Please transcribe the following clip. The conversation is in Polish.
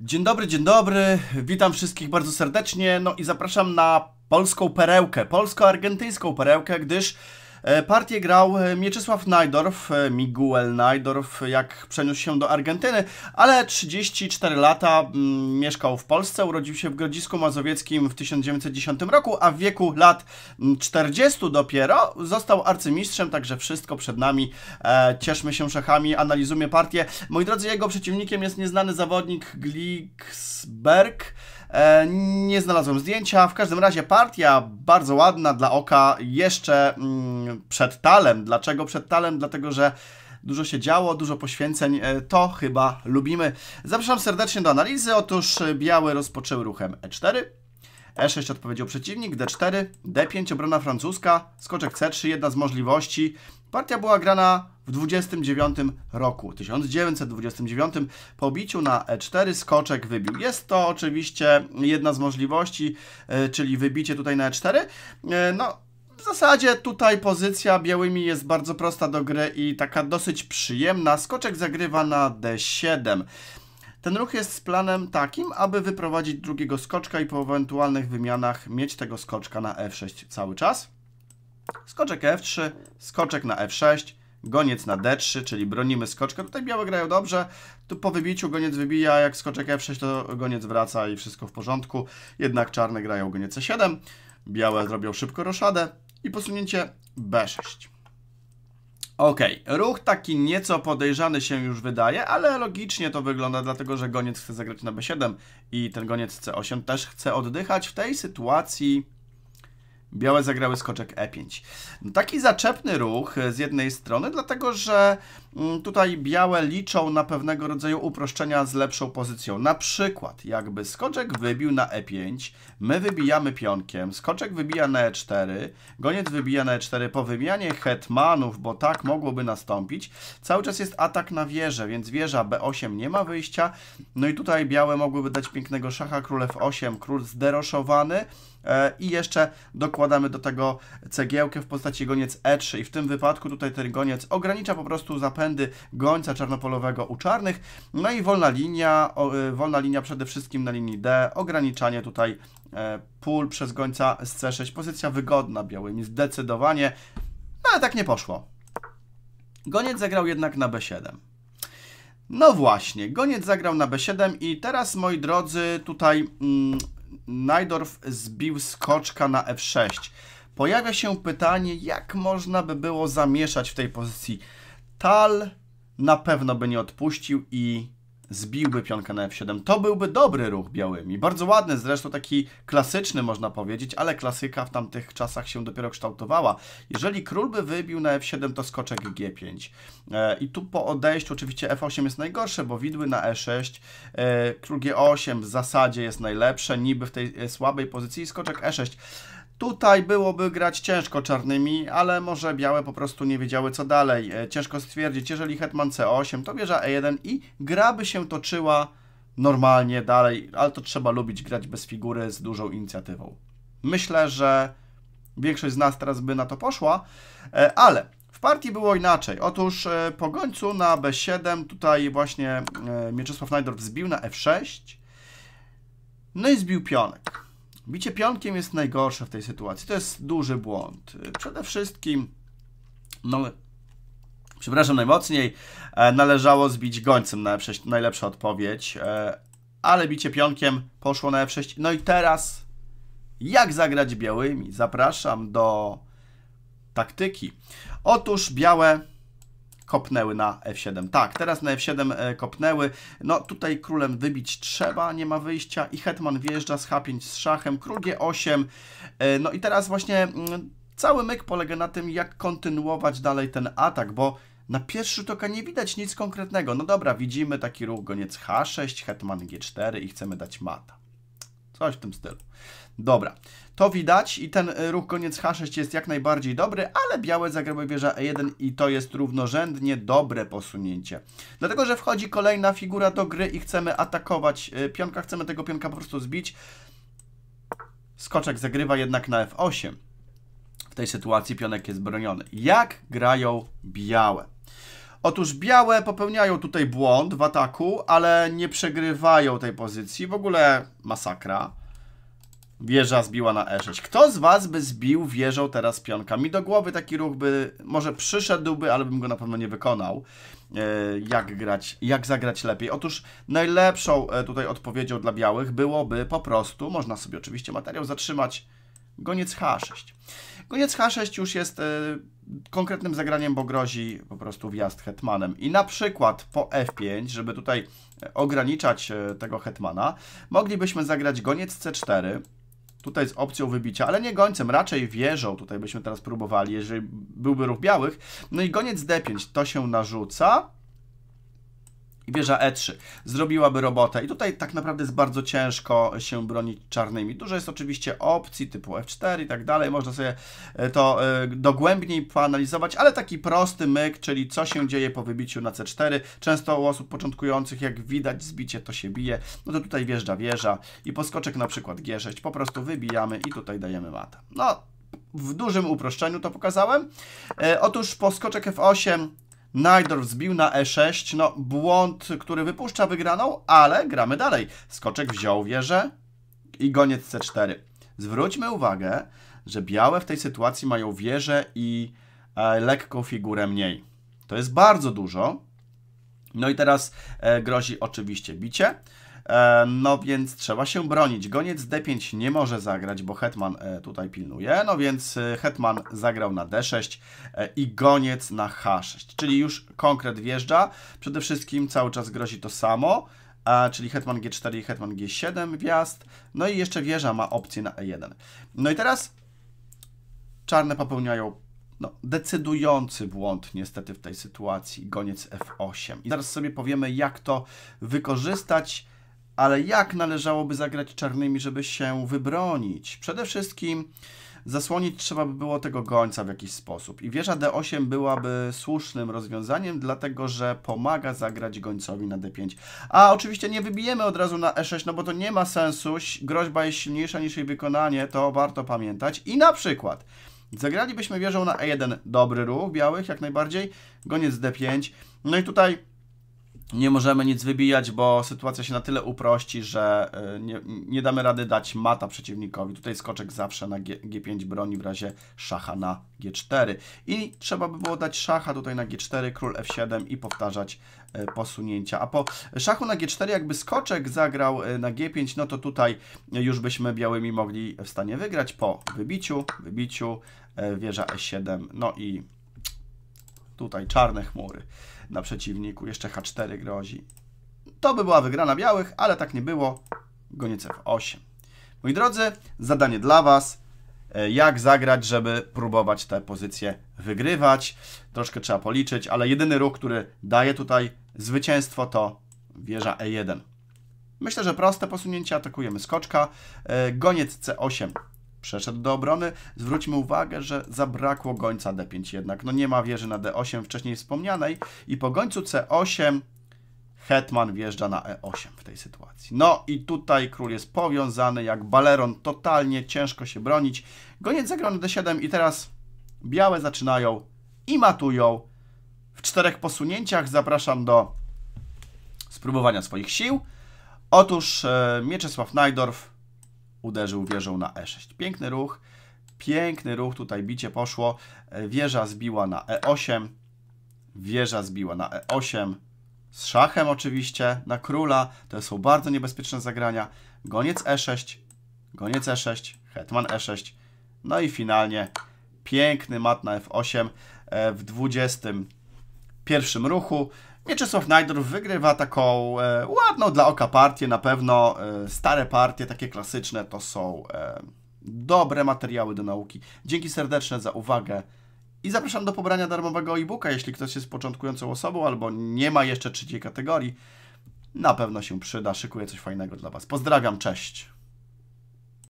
Dzień dobry, dzień dobry. Witam wszystkich bardzo serdecznie. No i zapraszam na polską perełkę, polsko-argentyńską perełkę, gdyż E, partię grał e, Mieczysław Najdorf, e, Miguel Najdorf, jak przeniósł się do Argentyny, ale 34 lata mm, mieszkał w Polsce, urodził się w Grodzisku Mazowieckim w 1910 roku, a w wieku lat 40 mm, dopiero został arcymistrzem, także wszystko przed nami. Cieszmy się szachami, analizujmy partię. Moi drodzy, jego przeciwnikiem jest nieznany zawodnik Glicksberg. E, nie znalazłem zdjęcia. W każdym razie partia bardzo ładna dla oka jeszcze mm, przed talem. Dlaczego przed talem? Dlatego, że dużo się działo, dużo poświęceń, e, to chyba lubimy. Zapraszam serdecznie do analizy. Otóż e, białe rozpoczęły ruchem E4, E6 odpowiedział przeciwnik, D4, D5 obrona francuska, skoczek C3, jedna z możliwości. Partia była grana w 29 roku. 1929 po biciu na E4 skoczek wybił. Jest to oczywiście jedna z możliwości, e, czyli wybicie tutaj na E4. E, no, w zasadzie tutaj pozycja białymi jest bardzo prosta do gry i taka dosyć przyjemna. Skoczek zagrywa na D7. Ten ruch jest z planem takim, aby wyprowadzić drugiego skoczka i po ewentualnych wymianach mieć tego skoczka na F6 cały czas. Skoczek F3, skoczek na F6, Goniec na D3, czyli bronimy skoczkę. Tutaj białe grają dobrze. Tu po wybiciu goniec wybija, jak skoczek F6 to goniec wraca i wszystko w porządku. Jednak czarne grają goniec C7. Białe zrobią szybko roszadę i posunięcie B6. Ok, ruch taki nieco podejrzany się już wydaje, ale logicznie to wygląda, dlatego że goniec chce zagrać na B7 i ten goniec C8 też chce oddychać. W tej sytuacji Białe zagrały skoczek E5. Taki zaczepny ruch z jednej strony, dlatego że mm, tutaj białe liczą na pewnego rodzaju uproszczenia z lepszą pozycją. Na przykład, jakby skoczek wybił na E5, my wybijamy pionkiem, skoczek wybija na E4, goniec wybija na E4, po wymianie hetmanów, bo tak mogłoby nastąpić, cały czas jest atak na wieżę, więc wieża B8 nie ma wyjścia, no i tutaj białe mogłyby dać pięknego szacha, król F8, król zderoszowany, E, i jeszcze dokładamy do tego cegiełkę w postaci goniec E3 i w tym wypadku tutaj ten goniec ogranicza po prostu zapędy gońca czarnopolowego u czarnych, no i wolna linia, e, wolna linia przede wszystkim na linii D, ograniczanie tutaj e, pól przez gońca z C6, pozycja wygodna białymi, zdecydowanie, no ale tak nie poszło. Goniec zagrał jednak na B7. No właśnie, goniec zagrał na B7 i teraz, moi drodzy, tutaj mm, Najdorf zbił skoczka na F6. Pojawia się pytanie, jak można by było zamieszać w tej pozycji. Tal na pewno by nie odpuścił i zbiłby pionkę na f7. To byłby dobry ruch białymi. Bardzo ładny, zresztą taki klasyczny można powiedzieć, ale klasyka w tamtych czasach się dopiero kształtowała. Jeżeli król by wybił na f7, to skoczek g5. E, I tu po odejściu oczywiście f8 jest najgorsze, bo widły na e6, e, król g8 w zasadzie jest najlepsze, niby w tej e, słabej pozycji i skoczek e6. Tutaj byłoby grać ciężko czarnymi, ale może białe po prostu nie wiedziały co dalej. E, ciężko stwierdzić, jeżeli hetman c8, to wieża e1 i gra by się toczyła normalnie dalej, ale to trzeba lubić grać bez figury, z dużą inicjatywą. Myślę, że większość z nas teraz by na to poszła, e, ale w partii było inaczej. Otóż e, po gońcu na b7 tutaj właśnie Mieczysław Najdorf zbił na f6, no i zbił pionek. Bicie pionkiem jest najgorsze w tej sytuacji. To jest duży błąd. Przede wszystkim, no, przepraszam najmocniej, e, należało zbić gońcem na F6, e najlepsza odpowiedź, e, ale bicie pionkiem poszło na F6. No i teraz, jak zagrać białymi? Zapraszam do taktyki. Otóż białe kopnęły na F7. Tak, teraz na F7 e, kopnęły. No tutaj królem wybić trzeba, nie ma wyjścia i hetman wjeżdża z H5 z szachem, król G8. E, no i teraz właśnie mm, cały myk polega na tym, jak kontynuować dalej ten atak, bo na pierwszy rzut oka nie widać nic konkretnego. No dobra, widzimy taki ruch goniec H6, hetman G4 i chcemy dać mata. Coś w tym stylu. Dobra, to widać i ten y, ruch koniec H6 jest jak najbardziej dobry, ale białe zagrały wieża E1 i to jest równorzędnie dobre posunięcie. Dlatego, że wchodzi kolejna figura do gry i chcemy atakować y, pionka, chcemy tego pionka po prostu zbić. Skoczek zagrywa jednak na F8. W tej sytuacji pionek jest broniony. Jak grają białe? Otóż białe popełniają tutaj błąd w ataku, ale nie przegrywają tej pozycji. W ogóle masakra. Wieża zbiła na E6. Kto z was by zbił wieżą teraz pionka? Mi do głowy taki ruch by, może przyszedłby, ale bym go na pewno nie wykonał. E, jak grać, jak zagrać lepiej? Otóż najlepszą e, tutaj odpowiedzią dla białych byłoby po prostu, można sobie oczywiście materiał zatrzymać, goniec H6. Koniec H6 już jest e, konkretnym zagraniem, bo grozi po prostu wjazd hetmanem. I na przykład po f5, żeby tutaj e, ograniczać e, tego hetmana, moglibyśmy zagrać goniec c4, tutaj z opcją wybicia, ale nie gońcem, raczej wieżą, tutaj byśmy teraz próbowali, jeżeli byłby ruch białych. No i goniec d5, to się narzuca, i wieża E3 zrobiłaby robotę. I tutaj tak naprawdę jest bardzo ciężko się bronić czarnymi. Dużo jest oczywiście opcji typu F4 i tak dalej, można sobie e, to e, dogłębniej poanalizować, ale taki prosty myk, czyli co się dzieje po wybiciu na C4. Często u osób początkujących, jak widać zbicie, to się bije. No to tutaj wjeżdża wieża i poskoczek na przykład G6. Po prostu wybijamy i tutaj dajemy mata No, w dużym uproszczeniu to pokazałem. E, otóż po skoczek F8 Najdorf zbił na E6. No, błąd, który wypuszcza wygraną, ale gramy dalej. Skoczek wziął wieżę i goniec C4. Zwróćmy uwagę, że białe w tej sytuacji mają wieżę i e, lekką figurę mniej. To jest bardzo dużo. No i teraz e, grozi oczywiście bicie. E, no więc trzeba się bronić. Goniec D5 nie może zagrać, bo hetman e, tutaj pilnuje, no więc e, hetman zagrał na D6 i goniec na H6, czyli już konkret wjeżdża. Przede wszystkim cały czas grozi to samo, czyli hetman G4 i hetman G7 wjazd, no i jeszcze wieża ma opcję na E1. No i teraz czarne popełniają no, decydujący błąd niestety w tej sytuacji, goniec F8. I zaraz sobie powiemy, jak to wykorzystać ale jak należałoby zagrać czarnymi, żeby się wybronić? Przede wszystkim zasłonić trzeba by było tego gońca w jakiś sposób. I wieża D8 byłaby słusznym rozwiązaniem, dlatego że pomaga zagrać gońcowi na D5. A oczywiście nie wybijemy od razu na E6, no bo to nie ma sensu. Groźba jest silniejsza niż jej wykonanie, to warto pamiętać. I na przykład zagralibyśmy wieżą na E1. Dobry ruch białych, jak najbardziej. Goniec D5. No i tutaj nie możemy nic wybijać, bo sytuacja się na tyle uprości, że e, nie, nie damy rady dać mata przeciwnikowi. Tutaj skoczek zawsze na G, 5 broni w razie szacha na G4. I trzeba by było dać szacha tutaj na G4, król F7 i powtarzać e, posunięcia. A po szachu na G4 jakby skoczek zagrał e, na G5, no to tutaj już byśmy białymi mogli w stanie wygrać po wybiciu, wybiciu, wieża E7, no i tutaj czarne chmury na przeciwniku. Jeszcze H4 grozi. To by była wygrana białych, ale tak nie było. Goniec F8. Moi drodzy, zadanie dla Was. E, jak zagrać, żeby próbować te pozycje wygrywać. Troszkę trzeba policzyć, ale jedyny ruch, który daje tutaj zwycięstwo to wieża E1. Myślę, że proste posunięcie. Atakujemy skoczka. E, goniec C8 Przeszedł do obrony. Zwróćmy uwagę, że zabrakło gońca D5 jednak. No nie ma wieży na D8 wcześniej wspomnianej i po gońcu C8 Hetman wjeżdża na E8 w tej sytuacji. No i tutaj król jest powiązany jak baleron, totalnie ciężko się bronić. Goniec zagrał na D7 i teraz białe zaczynają i matują. W czterech posunięciach zapraszam do spróbowania swoich sił. Otóż e, Mieczysław Najdorf uderzył wieżą na E6. Piękny ruch, piękny ruch, tutaj bicie poszło, e, wieża zbiła na E8, wieża zbiła na E8, z szachem oczywiście, na króla, to są bardzo niebezpieczne zagrania, goniec E6, goniec E6, hetman E6, no i finalnie piękny mat na F8 e, w 21 ruchu. Mieczysław Najdor wygrywa taką e, ładną dla oka partię, na pewno e, stare partie, takie klasyczne, to są e, dobre materiały do nauki. Dzięki serdeczne za uwagę i zapraszam do pobrania darmowego e-booka, jeśli ktoś jest początkującą osobą albo nie ma jeszcze trzeciej kategorii. Na pewno się przyda, szykuję coś fajnego dla Was. Pozdrawiam, cześć!